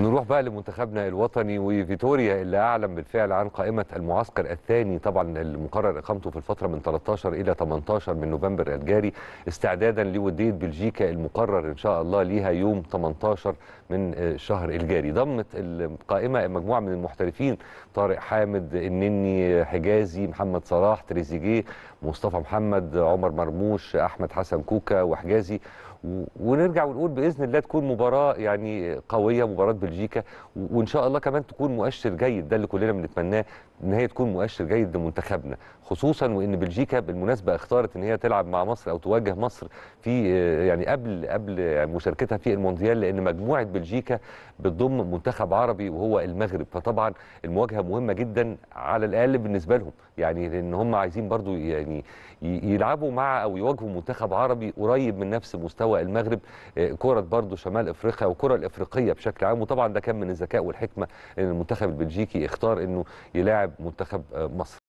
نروح بقى لمنتخبنا الوطني وفيتوريا اللي اعلن بالفعل عن قائمه المعسكر الثاني طبعا المقرر اقامته في الفتره من 13 الى 18 من نوفمبر الجاري استعدادا لوديه بلجيكا المقرر ان شاء الله ليها يوم 18 من آه، الشهر الجاري ضمت القائمه مجموعه من المحترفين طارق حامد النني حجازي محمد صلاح تريزيجيه مصطفى محمد عمر مرموش احمد حسن كوكا وحجازي ونرجع ونقول باذن الله تكون مباراه يعني قويه مباراه بلجيكا بلجيكا وان شاء الله كمان تكون مؤشر جيد ده اللي كلنا بنتمناه ان هي تكون مؤشر جيد لمنتخبنا خصوصا وان بلجيكا بالمناسبه اختارت ان هي تلعب مع مصر او تواجه مصر في آه، يعني قبل قبل يعني مشاركتها في المونديال لان مجموعه بلجيكا بتضم منتخب عربي وهو المغرب فطبعا المواجهه مهمه جدا على الاقل بالنسبه لهم يعني لان هم عايزين برضو يعني يلعبوا مع او يواجهوا منتخب عربي قريب من نفس مستوى المغرب آه، كره برضو شمال افريقيا والكره الافريقيه بشكل عام وطبعا طبعا ده كان من الذكاء والحكمه ان المنتخب البلجيكي اختار انه يلاعب منتخب مصر